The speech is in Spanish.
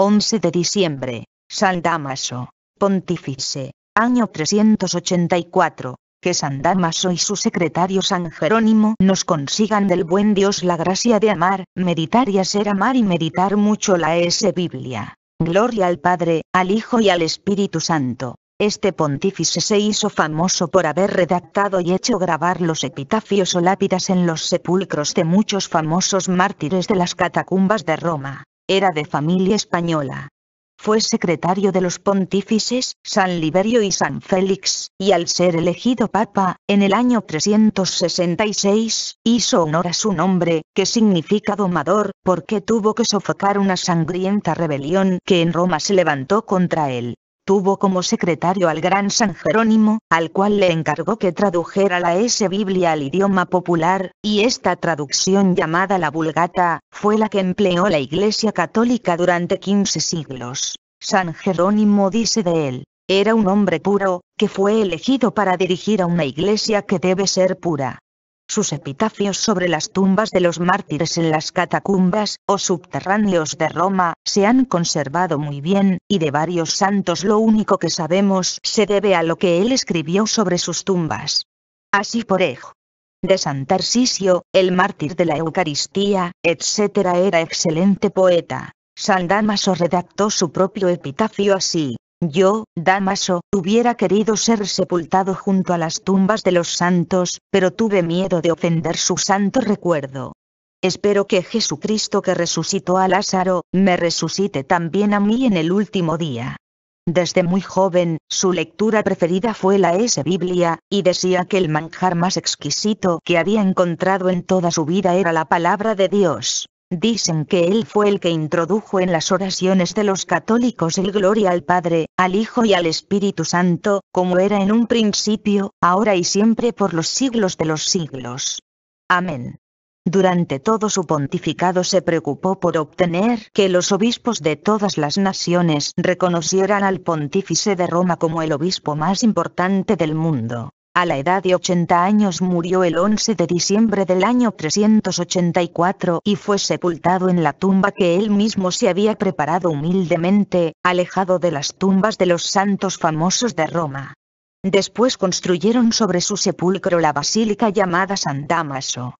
11 de diciembre, San Damaso, Pontífice, año 384, que San Damaso y su secretario San Jerónimo nos consigan del buen Dios la gracia de amar, meditar y hacer amar y meditar mucho la S Biblia. Gloria al Padre, al Hijo y al Espíritu Santo. Este pontífice se hizo famoso por haber redactado y hecho grabar los epitafios o lápidas en los sepulcros de muchos famosos mártires de las catacumbas de Roma. Era de familia española. Fue secretario de los pontífices, San Liberio y San Félix, y al ser elegido papa, en el año 366, hizo honor a su nombre, que significa domador, porque tuvo que sofocar una sangrienta rebelión que en Roma se levantó contra él. Tuvo como secretario al gran San Jerónimo, al cual le encargó que tradujera la S. Biblia al idioma popular, y esta traducción llamada la Vulgata, fue la que empleó la Iglesia Católica durante 15 siglos. San Jerónimo dice de él, era un hombre puro, que fue elegido para dirigir a una iglesia que debe ser pura sus epitafios sobre las tumbas de los mártires en las catacumbas o subterráneos de Roma, se han conservado muy bien, y de varios santos lo único que sabemos se debe a lo que él escribió sobre sus tumbas. Así por ejemplo, De San Tarsicio, el mártir de la Eucaristía, etc. era excelente poeta. San Damaso redactó su propio epitafio así, yo, Damaso, hubiera querido ser sepultado junto a las tumbas de los santos, pero tuve miedo de ofender su santo recuerdo. Espero que Jesucristo que resucitó a Lázaro, me resucite también a mí en el último día. Desde muy joven, su lectura preferida fue la S. Biblia, y decía que el manjar más exquisito que había encontrado en toda su vida era la palabra de Dios. Dicen que él fue el que introdujo en las oraciones de los católicos el gloria al Padre, al Hijo y al Espíritu Santo, como era en un principio, ahora y siempre por los siglos de los siglos. Amén. Durante todo su pontificado se preocupó por obtener que los obispos de todas las naciones reconocieran al pontífice de Roma como el obispo más importante del mundo. A la edad de 80 años murió el 11 de diciembre del año 384 y fue sepultado en la tumba que él mismo se había preparado humildemente, alejado de las tumbas de los santos famosos de Roma. Después construyeron sobre su sepulcro la basílica llamada San Damaso.